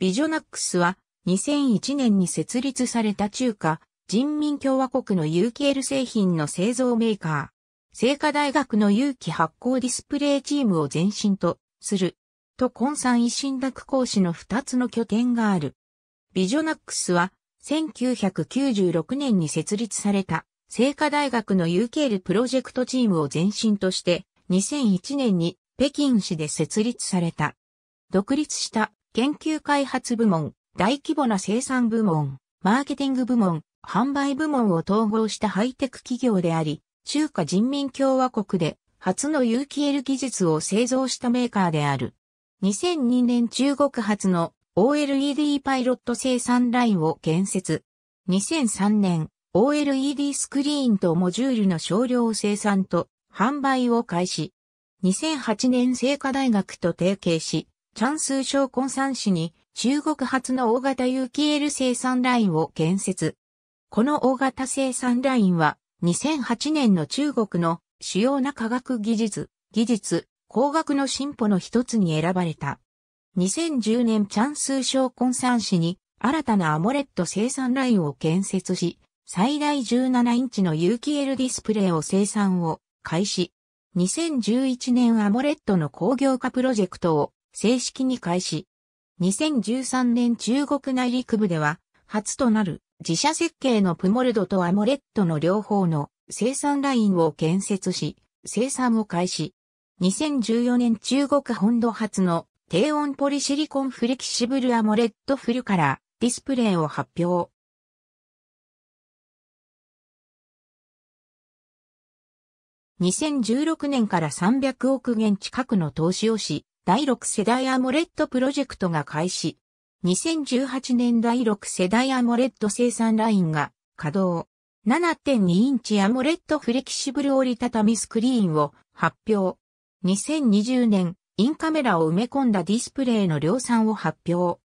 ビジョナックスは2001年に設立された中華人民共和国の有機 L 製品の製造メーカー、聖火大学の有機発光ディスプレイチームを前身とする、と根産維新学講師の2つの拠点がある。ビジョナックスは1996年に設立された聖火大学の UKL プロジェクトチームを前身として2001年に北京市で設立された。独立した研究開発部門、大規模な生産部門、マーケティング部門、販売部門を統合したハイテク企業であり、中華人民共和国で初の有機 L 技術を製造したメーカーである。2002年中国発の OLED パイロット生産ラインを建設。2003年 OLED スクリーンとモジュールの少量生産と販売を開始。2008年聖火大学と提携し、チャンスー省昆山市に中国初の大型有機 L 生産ラインを建設。この大型生産ラインは2008年の中国の主要な科学技術、技術、工学の進歩の一つに選ばれた。2010年チャンスー省昆山市に新たなアモレット生産ラインを建設し、最大17インチの有機 L ディスプレイを生産を開始。2011年アモレットの工業化プロジェクトを正式に開始。2013年中国内陸部では、初となる自社設計のプモルドとアモレットの両方の生産ラインを建設し、生産を開始。2014年中国本土初の低温ポリシリコンフレキシブルアモレットフルカラーディスプレイを発表。2016年から300億元近くの投資をし、第6世代アモレットプロジェクトが開始。2018年第6世代アモレット生産ラインが稼働。7.2インチアモレットフレキシブル折りたたみスクリーンを発表。2020年、インカメラを埋め込んだディスプレイの量産を発表。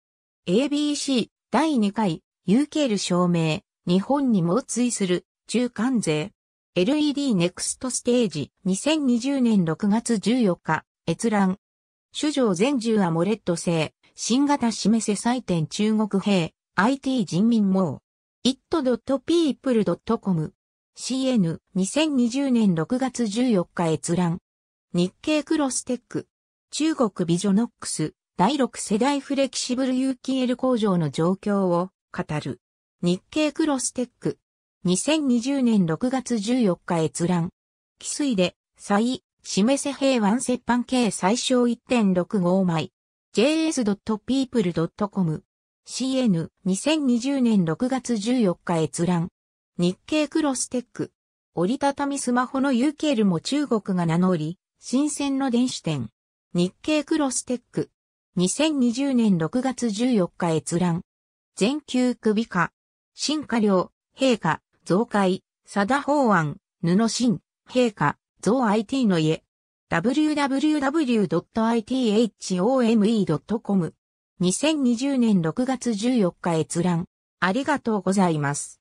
ABC 第2回 UKL 証明、日本に猛追する中間税。LED ネクストステージ2020年6月14日、閲覧。主上全獣アモレット製、新型示せ採点中国兵、IT 人民網。it.people.com CN2020 年6月14日閲覧。日経クロステック。中国ビジョノックス第6世代フレキシブル有機 L 工場の状況を語る。日経クロステック。2020年6月14日閲覧。汽水で、再、示せ平湾折半計最小1.65枚。js.people.com CN 2020年6月14日閲覧。日経クロステック。折りたたみスマホの UKL も中国が名乗り、新鮮の電子店。日経クロステック。2020年6月14日閲覧。全球首下。新化量、陛下、増改、佐田法案、布新、陛下、ゾウ IT の家。www.ithome.com2020 年6月14日閲覧。ありがとうございます。